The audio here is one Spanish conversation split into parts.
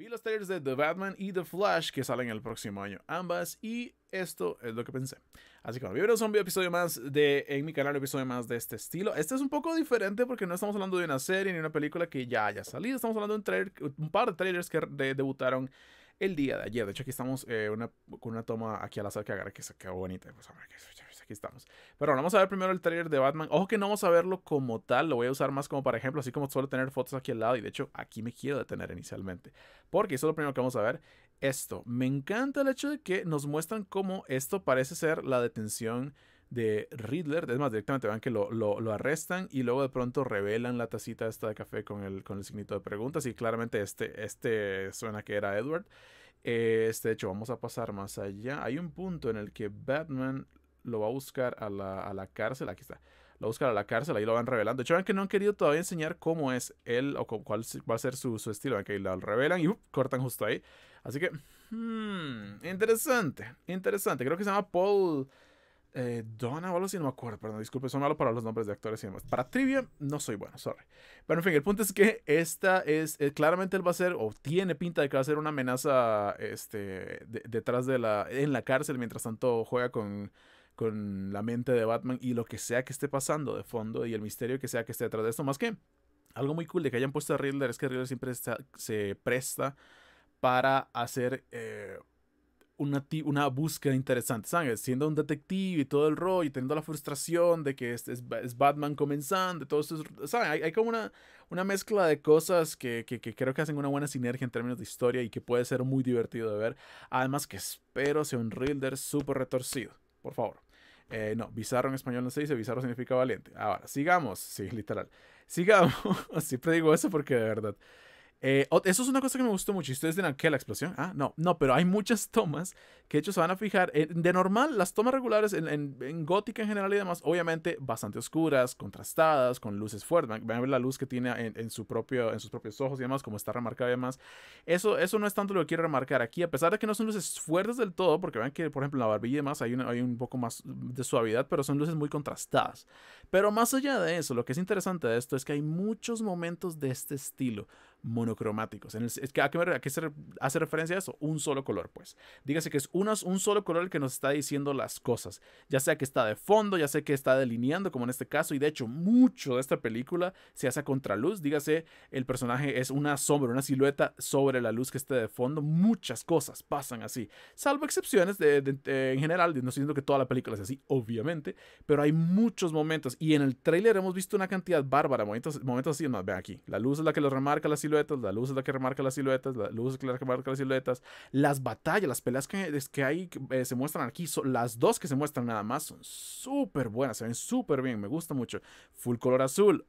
Vi los trailers de The Batman y The Flash que salen el próximo año, ambas, y esto es lo que pensé. Así que bueno, bienvenidos a un episodio más de, en mi canal, un episodio más de este estilo. Este es un poco diferente porque no estamos hablando de una serie ni una película que ya haya salido, estamos hablando de un, par de trailers que debutaron el día de ayer. De hecho, aquí estamos eh, con una toma aquí al azar que agarra que se quedó bonita. Pues, hombre, que aquí estamos. Pero vamos a ver primero el trailer de Batman. Ojo que no vamos a verlo como tal, lo voy a usar más como para ejemplo, así como suelo tener fotos aquí al lado. Y de hecho, aquí me quiero detener inicialmente. Porque eso es lo primero que vamos a ver. Esto. Me encanta el hecho de que nos muestran cómo esto parece ser la detención de Riddler. Es más, directamente vean que lo, arrestan y luego de pronto revelan la tacita esta de café con el, con el signito de preguntas. Y claramente este, este suena que era Edward. Eh, este, de hecho, vamos a pasar más allá. Hay un punto en el que Batman lo va a buscar a la, cárcel. Aquí está. Lo va a la cárcel, ahí lo van revelando. De hecho, que no han querido todavía enseñar cómo es él o cuál va a ser su, estilo. que ahí lo revelan y uh, cortan justo ahí. Así que, hmm, interesante, interesante. Creo que se llama Paul eh, Donna algo así, no me acuerdo, perdón, disculpe, son malos para los nombres de actores y demás. Para trivia, no soy bueno, sorry. Pero en fin, el punto es que esta es, eh, claramente él va a ser, o tiene pinta de que va a ser una amenaza este, detrás de la, en la cárcel, mientras tanto juega con con la mente de Batman y lo que sea que esté pasando de fondo y el misterio que sea que esté detrás de esto. Más que algo muy cool de que hayan puesto a Riddler es que Riddler siempre se presta para hacer eh, una, una, búsqueda interesante, ¿sabes? Siendo un detective y todo el rollo, y teniendo la frustración de que este es, Batman comenzando, Hay, como una, una mezcla de cosas que, creo que hacen una buena sinergia en términos de historia y que puede ser muy divertido de ver. Además que espero sea un Riddler súper retorcido, por favor. Eh, no, bizarro en español no se dice, bizarro significa valiente. Ahora, sigamos, sí, literal. Sigamos, siempre digo eso porque de verdad. Eh, eso es una cosa que me gustó mucho. ¿Ustedes dirán qué? ¿La explosión? Ah, no, no, pero hay muchas tomas que de hecho se van a fijar. de normal, las tomas regulares en, gótica en general y demás, obviamente bastante oscuras, contrastadas, con luces fuertes. Van a ver la luz que tiene en, su propio, en sus propios ojos y demás, como está remarcada y demás. Eso, eso no es tanto lo que quiero remarcar aquí, a pesar de que no son luces fuertes del todo, porque vean que, por ejemplo, en la barbilla y demás hay, hay un poco más de suavidad, pero son luces muy contrastadas. Pero más allá de eso, lo que es interesante de esto es que hay muchos momentos de este estilo monocromáticos. En que, ¿A qué, se hace referencia a eso? Un solo color, pues. Dígase que es un solo color el que nos está diciendo las cosas, ya sea que está de fondo, ya sea que está delineando, como en este caso, y de hecho mucho de esta película se hace a contraluz, dígase, el personaje es una sombra, una silueta sobre la luz que está de fondo, muchas cosas pasan así, salvo excepciones de, en general, no siento que toda la película es así, obviamente, pero hay muchos momentos, y en el tráiler hemos visto una cantidad bárbara, momentos, momentos así, no, vean aquí, la luz es la que lo remarca, la silueta, la luz es la que remarca las siluetas, la luz es que remarca las siluetas, las batallas, las peleas que, que hay eh, se muestran aquí, las dos que se muestran nada más son súper buenas, se ven súper bien, me gusta mucho. Full color azul,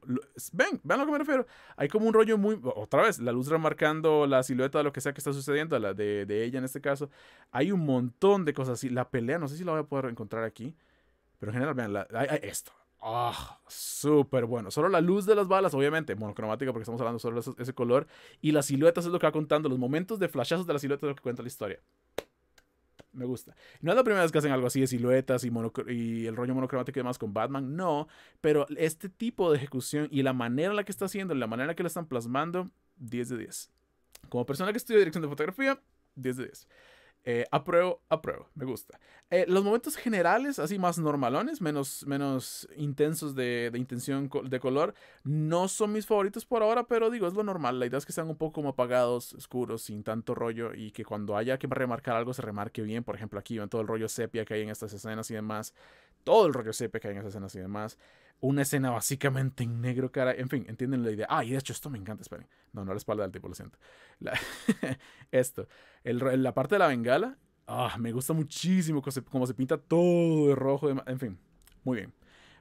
ven, vean a lo que me refiero. Hay como un rollo muy, otra vez, la luz remarcando la silueta de lo que sea que está sucediendo, la de, ella en este caso. Hay un montón de cosas así. La pelea, no sé si la voy a poder encontrar aquí. Pero en general, vean, esto. Ah, súper bueno. Solo la luz de las balas, obviamente, monocromática porque estamos hablando solo de ese color. Y las siluetas es lo que va contando. Los momentos de flashazos de las siluetas es lo que cuenta la historia. Me gusta. No es la primera vez que hacen algo así de siluetas y, y el rollo monocromático y demás con Batman, no. Pero este tipo de ejecución y la manera en la que está haciendo, la manera en la que lo están plasmando, 10 de 10. Como persona que estudia dirección de fotografía, 10 de 10. Eh, apruebo, apruebo, me gusta. Eh, los momentos generales, así más normalones, menos, menos intensos de, de, intención de color, no son mis favoritos por ahora, pero digo, es lo normal. La idea es que sean un poco como apagados, oscuros, sin tanto rollo y que cuando haya que remarcar algo se remarque bien. Por ejemplo, aquí en todo el rollo sepia que hay en estas escenas y demás. Todo el rollo sepia que hay en estas escenas y demás una escena básicamente en negro, cara. En fin, entienden la idea. Ah, y de hecho, esto me encanta, esperen. No, no la espalda del tipo, lo siento. esto, la parte de la bengala. Ah, me gusta muchísimo cómo se, se pinta todo de rojo. en fin, muy bien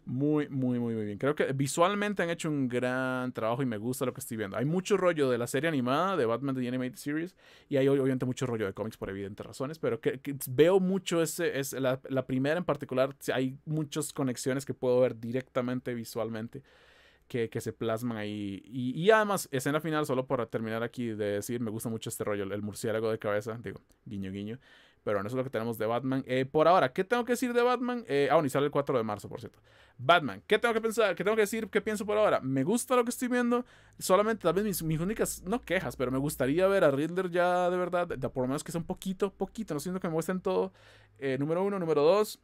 muy, muy, muy, muy bien. Creo que visualmente han hecho un gran trabajo y me gusta lo que estoy viendo. Hay mucho rollo de la serie animada, de Batman The Animated Series, y hay obviamente mucho rollo de cómics por evidentes razones, pero que, veo mucho ese, es la, primera en particular, hay muchas conexiones que puedo ver directamente visualmente. Que, se plasman ahí. Y, y, además, escena final, solo para terminar aquí de decir, me gusta mucho este rollo, el murciélago de cabeza, digo, guiño, guiño. Pero bueno, es lo que tenemos de Batman. Eh, por ahora, ¿qué tengo que decir de Batman? Eh, ah, bueno, y sale el 4 de marzo, por cierto. Batman, ¿qué tengo que pensar? ¿Qué tengo que decir? ¿Qué pienso por ahora? Me gusta lo que estoy viendo. Solamente, tal vez mis, mis únicas, no quejas, pero me gustaría ver a Riddler ya de verdad, por lo menos que sea un poquito, poquito. No siento que me muestren todo. Eh, número uno, número dos.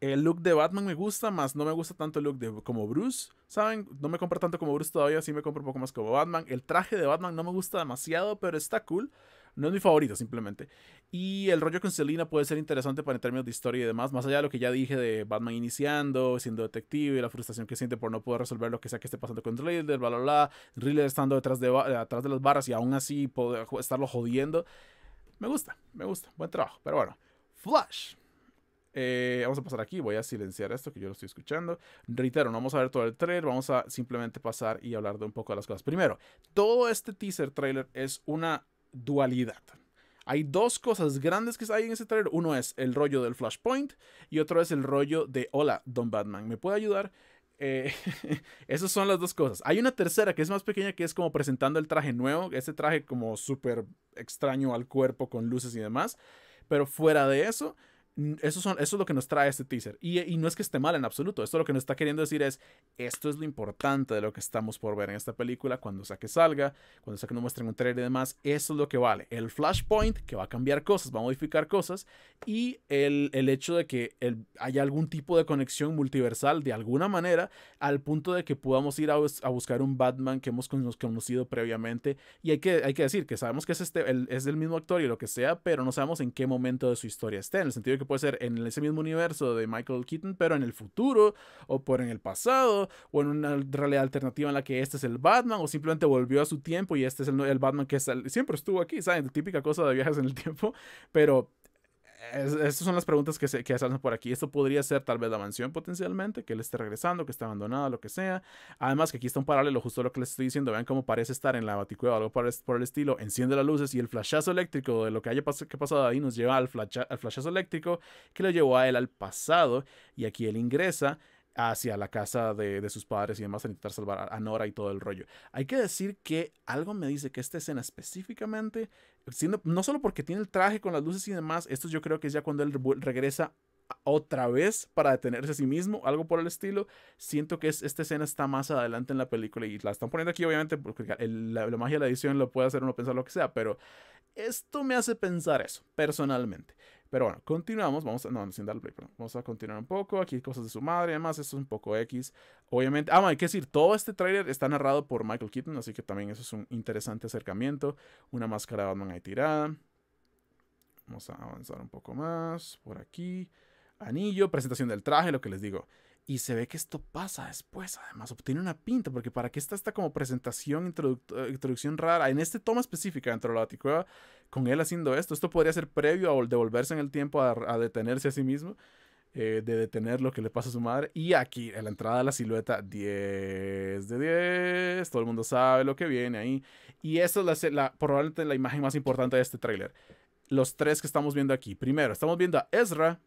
El look de Batman me gusta, más no me gusta tanto el look de, como Bruce, ¿saben? No me compro tanto como Bruce todavía, sí me compro un poco más como Batman. El traje de Batman no me gusta demasiado, pero está cool. No es mi favorito, simplemente. Y el rollo con Selina puede ser interesante para en términos de historia y demás, más allá de lo que ya dije de Batman iniciando, siendo detective, y la frustración que siente por no poder resolver lo que sea que esté pasando con Riddler, bla, bla, bla. Riddler estando detrás de, atrás de las barras y aún así poder estarlo jodiendo. Me gusta, me gusta. Buen trabajo. Pero bueno, Flash. Eh, vamos a pasar aquí, voy a silenciar esto que yo lo estoy escuchando. Reitero, no vamos a ver todo el trailer, vamos a simplemente pasar y hablar de un poco de las cosas. Primero, todo este teaser trailer es una dualidad. Hay dos cosas grandes que hay en ese trailer. Uno es el rollo del Flashpoint y otro es el rollo de, hola, Don Batman, ¿me puede ayudar? Eh, esas son las dos cosas. Hay una tercera que es más pequeña, que es como presentando el traje nuevo, ese traje como súper extraño al cuerpo con luces y demás. Pero fuera de eso, eso, son, eso es lo que nos trae este teaser. Y, no es que esté mal en absoluto. Esto lo que nos está queriendo decir es, esto es lo importante de lo que estamos por ver en esta película. Cuando sea que salga, cuando sea que nos muestren un trailer y demás, eso es lo que vale. El flashpoint, que va a cambiar cosas, va a modificar cosas. Y el, hecho de que haya algún tipo de conexión multiversal de alguna manera, al punto de que podamos ir a, buscar un Batman que hemos conocido previamente. Y hay que, hay que decir que sabemos que es, este, el, es el mismo actor y lo que sea, pero no sabemos en qué momento de su historia esté. En el sentido de que puede ser en ese mismo universo de Michael Keaton, pero en el futuro, o por en el pasado, o en una realidad alternativa en la que este es el Batman, o simplemente volvió a su tiempo y este es el, Batman que siempre estuvo aquí, ¿saben? Típica cosa de viajes en el tiempo, pero estas son las preguntas que se que hacen por aquí. Esto podría ser tal vez la mansión potencialmente, que él esté regresando, que esté abandonada, lo que sea. Además que aquí está un paralelo, justo lo que les estoy diciendo. Vean cómo parece estar en la baticueva o algo por, el estilo. Enciende las luces y el flashazo eléctrico de lo que haya pasado ahí nos lleva al, flash al flashazo eléctrico que lo llevó a él al pasado. Y aquí él ingresa hacia la casa de, sus padres y demás a intentar salvar a Nora y todo el rollo. Hay que decir que algo me dice que esta escena específicamente, no solo porque tiene el traje con las luces y demás, esto yo creo que es ya cuando él regresa otra vez para detenerse a sí mismo, algo por el estilo. Siento que esta escena está más adelante en la película y la están poniendo aquí obviamente porque la magia de la edición lo puede hacer uno pensar lo que sea, pero esto me hace pensar eso personalmente. Pero bueno, continuamos. Vamos a, no, sin darle play, Vamos a continuar un poco. Aquí hay cosas de su madre. Además, esto es un poco X. Obviamente, ah, hay que decir, todo este tráiler está narrado por Michael Keaton. Así que también eso es un interesante acercamiento. Una máscara de Batman ahí tirada. Vamos a avanzar un poco más. Por aquí. Anillo, presentación del traje, lo que les digo. Y se ve que esto pasa después, además, obtiene una pinta, porque para qué está esta como presentación, eh, introducción rara, en este toma específica dentro de la baticueva, con él haciendo esto, esto podría ser previo a devolverse en el tiempo, a, detenerse a sí mismo, eh, de detener lo que le pasa a su madre. Y aquí, en la entrada de la silueta, 10 de 10, todo el mundo sabe lo que viene ahí. Y esa es la, la, probablemente la imagen más importante de este tráiler. Los tres que estamos viendo aquí. Primero, estamos viendo a Ezra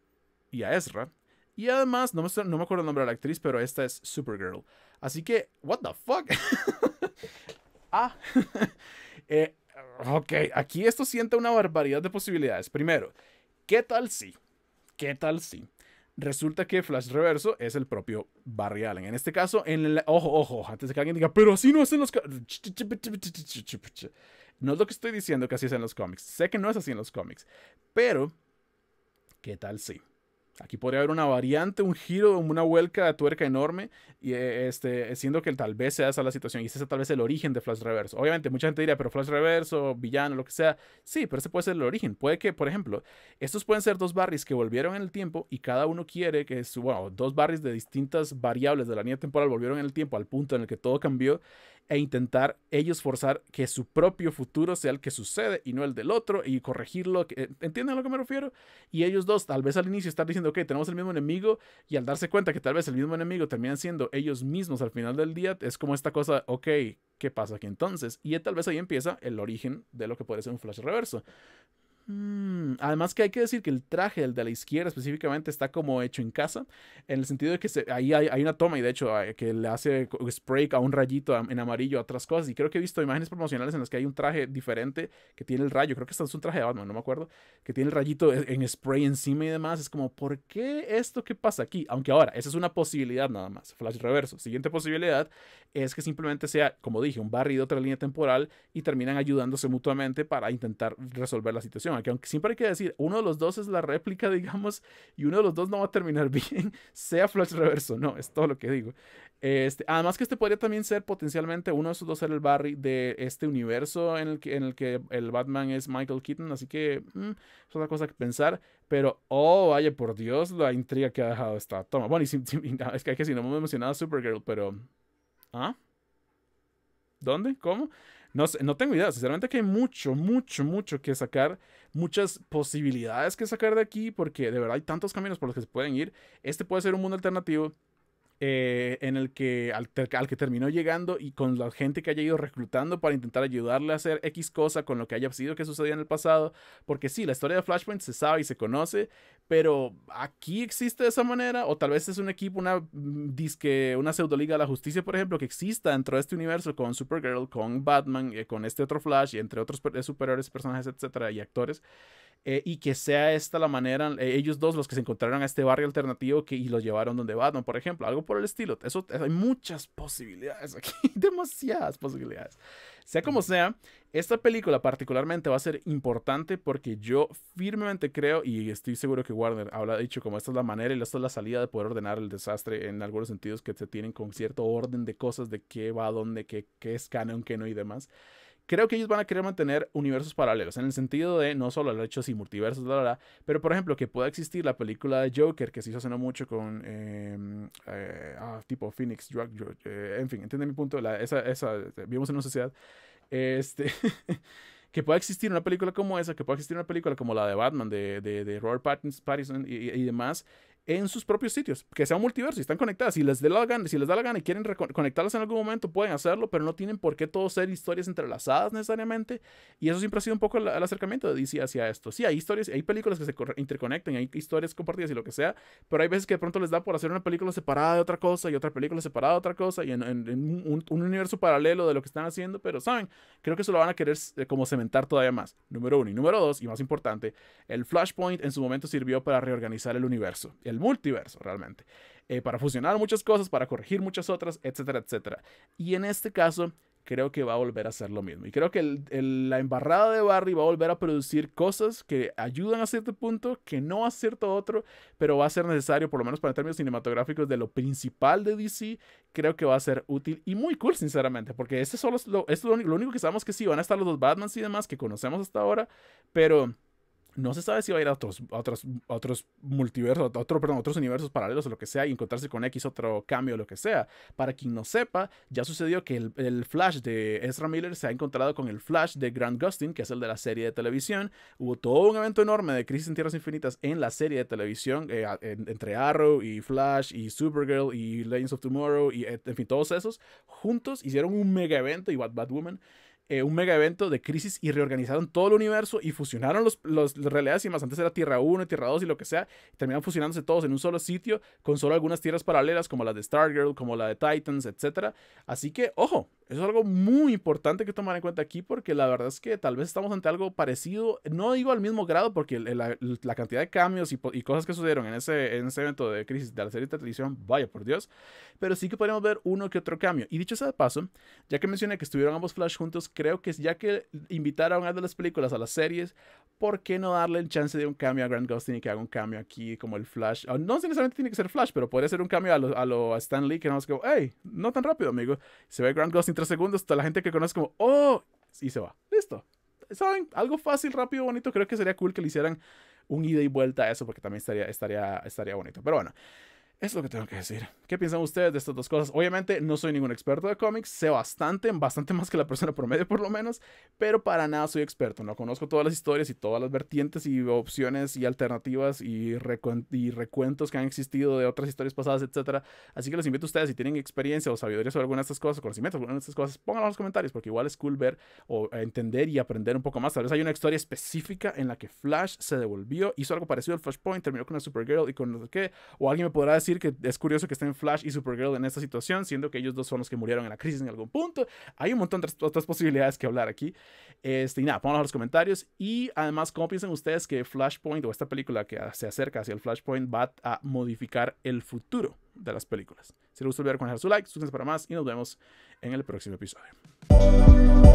y a Ezra y además, no me, no me acuerdo el nombre de la actriz, pero esta es Supergirl. Así que, what the fuck? ah. Eh, ok, aquí esto siente una barbaridad de posibilidades. Primero, ¿qué tal si? ¿Qué tal si? Resulta que Flash Reverso es el propio Barry Allen. En este caso, en el, ojo, ojo, antes de que alguien diga, pero así no es en los No es lo que estoy diciendo que así es en los cómics. Sé que no es así en los cómics. Pero, ¿qué tal si? Aquí podría haber una variante, un giro, una vuelca de tuerca enorme, y eh, este, siendo que tal vez sea esa la situación, y ese tal vez el origen de Flash Reverso. Obviamente, mucha gente diría, pero Flash Reverso, villano, lo que sea. Sí, pero ese puede ser el origen. Puede que, por ejemplo, estos pueden ser dos barris que volvieron en el tiempo y cada uno quiere que, su, bueno, dos barris de distintas variables de la línea temporal volvieron en el tiempo al punto en el que todo cambió e intentar ellos forzar que su propio futuro sea el que sucede y no el del otro y corregirlo. ¿Entienden a lo que me refiero? Y ellos dos, tal vez al inicio, están diciendo ok, tenemos el mismo enemigo, y al darse cuenta que tal vez el mismo enemigo terminan siendo ellos mismos al final del día, es como esta cosa, ok, ¿qué pasa aquí entonces? Y tal vez ahí empieza el origen de lo que puede ser un flash reverso. Mm, además que hay que decir que el traje, el de la izquierda específicamente, está como hecho en casa, en el sentido de que ahí hay, una toma y de hecho eh, que le hace spray a un rayito en amarillo a otras cosas. Y creo que he visto imágenes promocionales en las que hay un traje diferente que tiene el rayo, creo que es un traje de no me acuerdo, que tiene el rayito e, en spray encima y demás. Es como, ¿por qué esto qué pasa aquí? Aunque ahora, esa es una posibilidad nada más, flash reverso. Siguiente posibilidad es que simplemente sea, como dije, un barrido de otra línea temporal y terminan ayudándose mutuamente para intentar resolver la situación que aunque siempre hay que decir, uno de los dos es la réplica, digamos, y uno de los dos no va a terminar bien, sea Flash Reverso, no, es todo lo que digo. Este, además que este podría también ser potencialmente uno de esos dos ser el Barry de este universo en el que, en el, que el Batman es Michael Keaton, así que mm, es otra cosa que pensar, pero oh, vaya por Dios la intriga que ha dejado esta toma. Bueno, y ah, es que hay que si no me mencionado Supergirl, pero... ¿Ah? ¿Dónde? ¿Cómo? No, sé, no tengo idea, sinceramente que hay mucho, mucho, mucho que sacar muchas posibilidades que sacar de aquí porque de verdad hay tantos caminos por los que se pueden ir. Este puede ser un mundo alternativo eh, en el que al, que terminó llegando y con la gente que haya ido reclutando para intentar ayudarle a hacer X cosa con lo que haya sido que sucedía en el pasado. Porque sí, la historia de Flashpoint se sabe y se conoce, pero aquí existe de esa manera, o tal vez es un equipo, una mm, disque, una pseudoliga de la justicia, por ejemplo, que exista dentro de este universo con Supergirl, con Batman, eh, con este otro Flash y entre otros eh, superiores, personajes, etcétera, y actores. Eh, y que sea esta la manera, eh, ellos dos los que se encontraron a este barrio alternativo que, y los llevaron donde Batman, por ejemplo, algo por el estilo. Eso, eh, hay muchas posibilidades aquí, demasiadas posibilidades. Sea como sea, esta película particularmente va a ser importante porque yo firmemente creo, y estoy seguro que Warner habla dicho como esta es la manera y esta es la salida de poder ordenar el desastre en algunos sentidos que se tienen con cierto orden de cosas, de qué va, dónde, qué, qué es canon, qué no y demás creo que ellos van a querer mantener universos paralelos, en el sentido de no solo el hecho de multiversos, bla, pero por ejemplo, que pueda existir la película de Joker que se hizo hace no mucho con em, eh, ah, tipo Phoenix Drug, eh, en fin, entiende mi punto, esa, esa, eh, en una sociedad, este, que pueda existir una película como esa, que pueda existir una película como la de Batman, de, de, de Robert Pattinson y, demás, en sus propios sitios, que sea un multiverso y están conectadas. Si les, dé la gana, si les da la gana y quieren conectarlas en algún momento, pueden hacerlo, pero no tienen por qué todos ser historias entrelazadas necesariamente. Y eso siempre ha sido un poco el, acercamiento de DC hacia esto. Sí, hay historias, hay películas que se interconectan, hay historias compartidas y lo que sea, pero hay veces que de pronto les da por hacer una película separada de otra cosa y otra película separada de otra cosa y en, un, universo paralelo de lo que están haciendo, pero saben, creo que eso lo van a querer eh, como cementar todavía más. Número uno y número dos, y más importante, el Flashpoint en su momento sirvió para reorganizar el universo multiverso realmente, eh, para fusionar muchas cosas, para corregir muchas otras, etcétera, etcétera. Y en este caso, creo que va a volver a ser lo mismo. Y creo que la embarrada de Barry va a volver a producir cosas que ayudan a cierto punto, que no a cierto otro, pero va a ser necesario, por lo menos para términos cinematográficos, de lo principal de DC. Creo que va a ser útil y muy cool, sinceramente, porque este solo es lo, único, lo único que sabemos que sí, van a estar los dos Batmans y demás que conocemos hasta ahora, pero no se sabe si va a ir a otros, otros, otros multiversos, otro, perdón, otros universos paralelos o lo que sea, y encontrarse con X otro cambio o lo que sea. Para quien no sepa, ya sucedió que el, Flash de Ezra Miller se ha encontrado con el Flash de Grant Gustin, que es el de la serie de televisión. Hubo todo un evento enorme de Crisis en Tierras Infinitas en la serie de televisión, eh, entre Arrow y Flash y Supergirl y Legends of Tomorrow y en fin, todos esos juntos hicieron un mega evento y Bat Batwoman. Woman eh, un mega evento de crisis y reorganizaron todo el universo y fusionaron los, los, las realidades y más antes era Tierra 1 Tierra 2 y lo que sea, terminaron fusionándose todos en un solo sitio con solo algunas tierras paralelas como la de Stargirl, como la de Titans, etc. Así que, ojo, eso es algo muy importante que tomar en cuenta aquí porque la verdad es que tal vez estamos ante algo parecido, no digo al mismo grado porque la, cantidad de cambios y, cosas que sucedieron en ese, en ese evento de crisis de la serie de televisión, vaya por Dios, pero sí que podemos ver uno que otro cambio. Y dicho sea de paso, ya que mencioné que estuvieron ambos Flash juntos, creo que ya que invitaron a una de las películas a las series, ¿por qué no darle el chance de un cambio a Grant Gustin y que haga un cambio aquí como el Flash? Ah, no necesariamente tiene que ser Flash, pero podría ser un cambio a lo, a, lo, a Stan Lee que no es como, hey, no tan rápido, amigo. Se ve Grant Gustin tres segundos, toda la gente que conoce como, oh, y se va. Listo. ¿Saben? Algo fácil, rápido, bonito. Creo que sería cool que le hicieran un ida y vuelta a eso porque también estaría, estaría, estaría bonito. Pero bueno. Es lo que tengo que decir. ¿Qué piensan ustedes de estas dos cosas? Obviamente no soy ningún experto de cómics, sé bastante, bastante más que la persona promedio por lo menos, pero para nada soy experto, no conozco todas las historias y todas las vertientes y opciones y alternativas y, recuentos que han existido de otras historias pasadas, Etcétera Así que los invito a ustedes, si tienen experiencia o sabiduría sobre alguna de estas cosas, conocimientos sobre alguna de estas cosas, pónganlo en los comentarios, porque igual es cool ver o entender y aprender un poco más. Tal vez hay una historia específica en la que Flash se devolvió, hizo algo parecido al Flashpoint, terminó con la Supergirl y con no sé qué, o alguien me podrá decir que es curioso que estén Flash y Supergirl en esta situación, siendo que ellos dos son los que murieron en la crisis en algún punto. Hay un montón de otras posibilidades que hablar aquí. Este, y nada, pónganlo en los comentarios. Y además, ¿cómo piensan ustedes que Flashpoint o esta película que se acerca hacia el Flashpoint va a modificar el futuro de las películas? Si les gustó el video, dejar su like, suscríbanse para más y nos vemos en el próximo episodio.